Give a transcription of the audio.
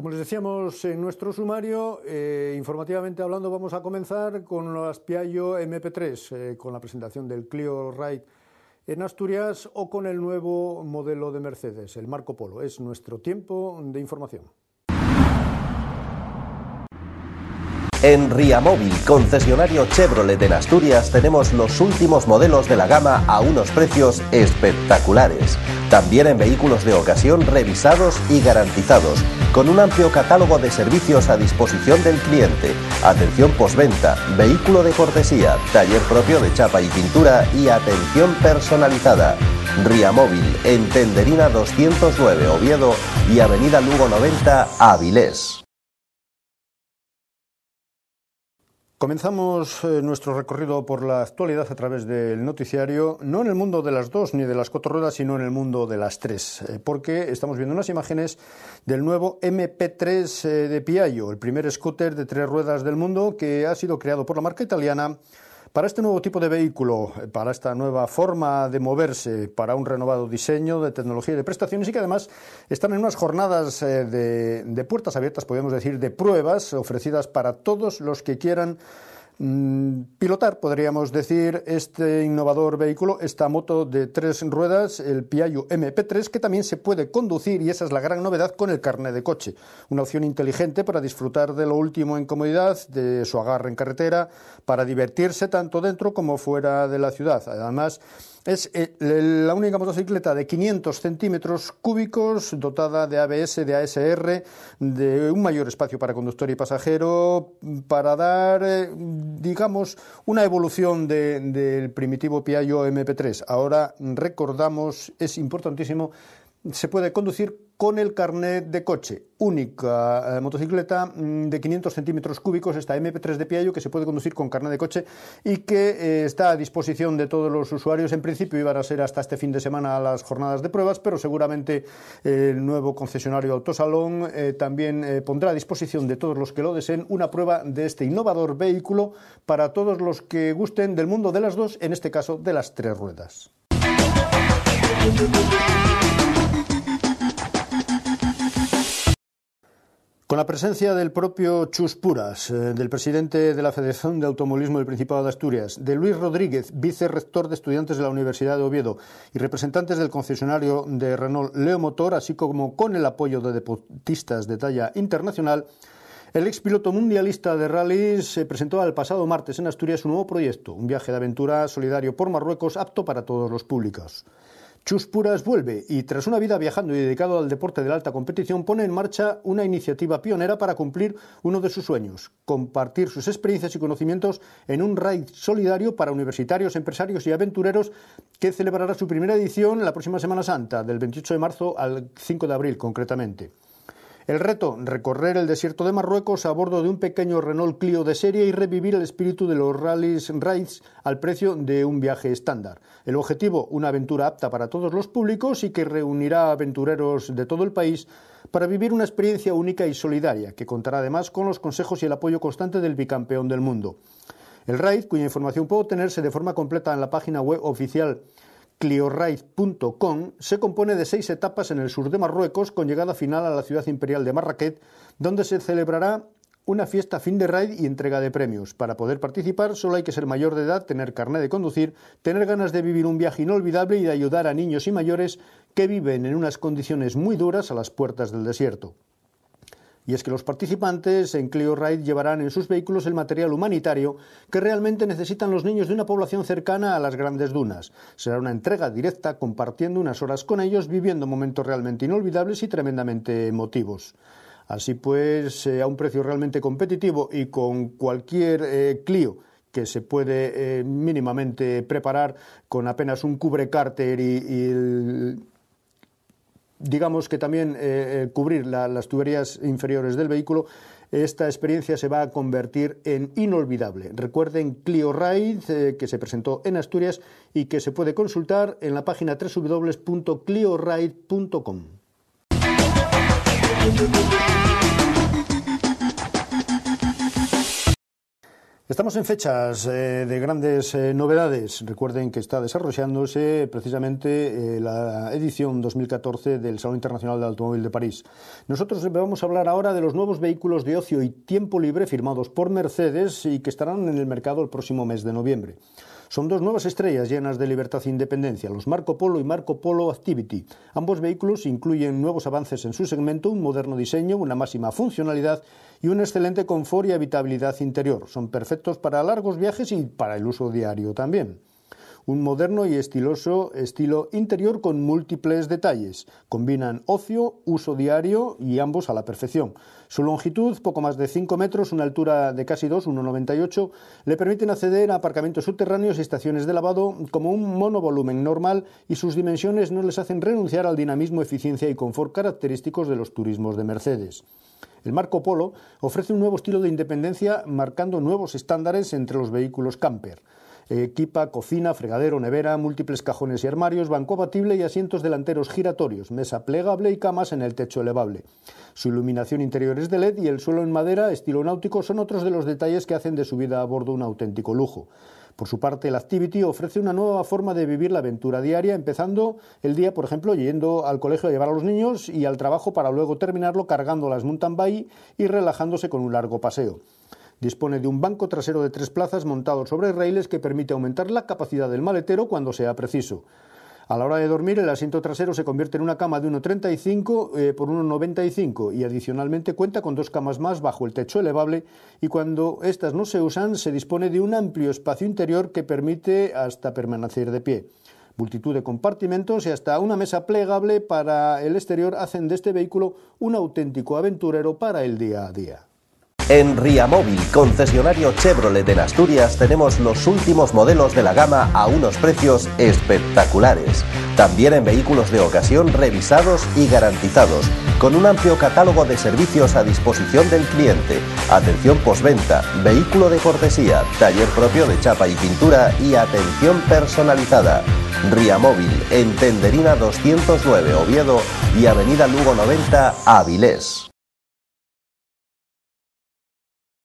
Como les decíamos en nuestro sumario, eh, informativamente hablando, vamos a comenzar con las Piaggio MP3, eh, con la presentación del Clio Ride en Asturias o con el nuevo modelo de Mercedes, el Marco Polo. Es nuestro tiempo de información. En Riamóvil, concesionario Chevrolet de Asturias, tenemos los últimos modelos de la gama a unos precios espectaculares. También en vehículos de ocasión revisados y garantizados, con un amplio catálogo de servicios a disposición del cliente, atención postventa, vehículo de cortesía, taller propio de chapa y pintura y atención personalizada. Riamóvil en Tenderina 209 Oviedo y Avenida Lugo 90 Avilés. Comenzamos eh, nuestro recorrido por la actualidad a través del noticiario, no en el mundo de las dos ni de las cuatro ruedas, sino en el mundo de las tres, eh, porque estamos viendo unas imágenes del nuevo MP3 eh, de Piaggio, el primer scooter de tres ruedas del mundo que ha sido creado por la marca italiana para este nuevo tipo de vehículo, eh, para esta nueva forma de moverse, para un renovado diseño de tecnología y de prestaciones y que además están en unas jornadas eh, de, de puertas abiertas, podríamos decir, de pruebas ofrecidas para todos los que quieran Mm, pilotar, podríamos decir, este innovador vehículo, esta moto de tres ruedas, el Piaggio MP3, que también se puede conducir, y esa es la gran novedad, con el carnet de coche. Una opción inteligente para disfrutar de lo último en comodidad, de su agarre en carretera, para divertirse tanto dentro como fuera de la ciudad. Además, es eh, la única motocicleta de 500 centímetros cúbicos dotada de ABS, de ASR, de un mayor espacio para conductor y pasajero, para dar, eh, digamos, una evolución del primitivo Piaggio MP3. Ahora recordamos, es importantísimo, se puede conducir con el carnet de coche. Única eh, motocicleta mm, de 500 centímetros cúbicos, esta MP3 de Piaggio, que se puede conducir con carnet de coche y que eh, está a disposición de todos los usuarios. En principio iban a ser hasta este fin de semana las jornadas de pruebas, pero seguramente eh, el nuevo concesionario Autosalón también pondrá a disposición de todos los que lo deseen una prueba de este innovador vehículo para todos los que gusten del mundo de las dos, en este caso de las tres ruedas. Con la presencia del propio Chus Puras, eh, del presidente de la Federación de Automovilismo del Principado de Asturias, de Luis Rodríguez, vicerector de estudiantes de la Universidad de Oviedo, y representantes del concesionario de Renault Leo Motor, así como con el apoyo de deportistas de talla internacional, el ex piloto mundialista de rallies se presentó el pasado martes en Asturias su nuevo proyecto, un viaje de aventura solidario por Marruecos apto para todos los públicos. Chus Puras vuelve y tras una vida viajando y dedicado al deporte de la alta competición pone en marcha una iniciativa pionera para cumplir uno de sus sueños, compartir sus experiencias y conocimientos en un raid solidario para universitarios, empresarios y aventureros que celebrará su primera edición la próxima Semana Santa, del 28 de marzo al 5 de abril concretamente. El reto, recorrer el desierto de Marruecos a bordo de un pequeño Renault Clio de serie y revivir el espíritu de los rallies raids al precio de un viaje estándar. El objetivo, una aventura apta para todos los públicos y que reunirá aventureros de todo el país para vivir una experiencia única y solidaria, que contará además con los consejos y el apoyo constante del bicampeón del mundo. El RAID, cuya información puede obtenerse de forma completa en la página web oficial clioride.com se compone de seis etapas en el sur de Marruecos con llegada final a la ciudad imperial de Marrakech, donde se celebrará una fiesta fin de raid y entrega de premios. Para poder participar solo hay que ser mayor de edad, tener carnet de conducir, tener ganas de vivir un viaje inolvidable y de ayudar a niños y mayores que viven en unas condiciones muy duras a las puertas del desierto y es que los participantes en Clio Ride llevarán en sus vehículos el material humanitario que realmente necesitan los niños de una población cercana a las grandes dunas. Será una entrega directa compartiendo unas horas con ellos, viviendo momentos realmente inolvidables y tremendamente emotivos. Así pues, eh, a un precio realmente competitivo y con cualquier eh, Clio que se puede eh, mínimamente preparar con apenas un cubrecárter y el digamos que también eh, eh, cubrir las tuberías inferiores del vehículo, esta experiencia se va a convertir en inolvidable. Recuerden Clio Ride, eh, que se presentó en Asturias y que se puede consultar en la página www.clioride.com. Estamos en fechas eh, de grandes eh, novedades. Recuerden que está desarrollándose precisamente eh, la edición 2014 del Salón Internacional del Automóvil de París. Nosotros vamos a hablar ahora de los nuevos vehículos de ocio y tiempo libre firmados por Mercedes y que estarán en el mercado el próximo mes de noviembre. Son dos nuevas estrellas llenas de libertad e independencia, los Marco Polo y Marco Polo Activity. Ambos vehículos incluyen nuevos avances en su segmento, un moderno diseño, una máxima funcionalidad y un excelente confort y habitabilidad interior. Son perfectos para largos viajes y para el uso diario también un moderno y estiloso estilo interior con múltiples detalles. Combinan ocio, uso diario y ambos a la perfección. Su longitud, poco más de 5 metros, una altura de casi 2, le permiten acceder a aparcamientos subterráneos y estaciones de lavado como un monovolumen normal y sus dimensiones no les hacen renunciar al dinamismo, eficiencia y confort característicos de los turismos de Mercedes. El Marco Polo ofrece un nuevo estilo de independencia marcando nuevos estándares entre los vehículos camper equipa cocina, fregadero, nevera, múltiples cajones y armarios, banco abatible y asientos delanteros giratorios, mesa plegable y camas en el techo elevable. Su iluminación interior es de LED y el suelo en madera, estilo náutico, son otros de los detalles que hacen de su vida a bordo un auténtico lujo. Por su parte, el Activity ofrece una nueva forma de vivir la aventura diaria, empezando el día, por ejemplo, yendo al colegio a llevar a los niños y al trabajo para luego terminarlo cargando las mountain bike y relajándose con un largo paseo. Dispone de un banco trasero de tres plazas montado sobre raíles que permite aumentar la capacidad del maletero cuando sea preciso. A la hora de dormir, el asiento trasero se convierte en una cama de 1,35 eh, por 1,95 y adicionalmente cuenta con dos camas más bajo el techo elevable y cuando estas no se usan se dispone de un amplio espacio interior que permite hasta permanecer de pie. Multitud de compartimentos y hasta una mesa plegable para el exterior hacen de este vehículo un auténtico aventurero para el día a día. En Riamóvil, concesionario Chevrolet en Asturias, tenemos los últimos modelos de la gama a unos precios espectaculares. También en vehículos de ocasión revisados y garantizados, con un amplio catálogo de servicios a disposición del cliente, atención postventa, vehículo de cortesía, taller propio de chapa y pintura y atención personalizada. Riamóvil, en Tenderina 209 Oviedo y Avenida Lugo 90 Avilés.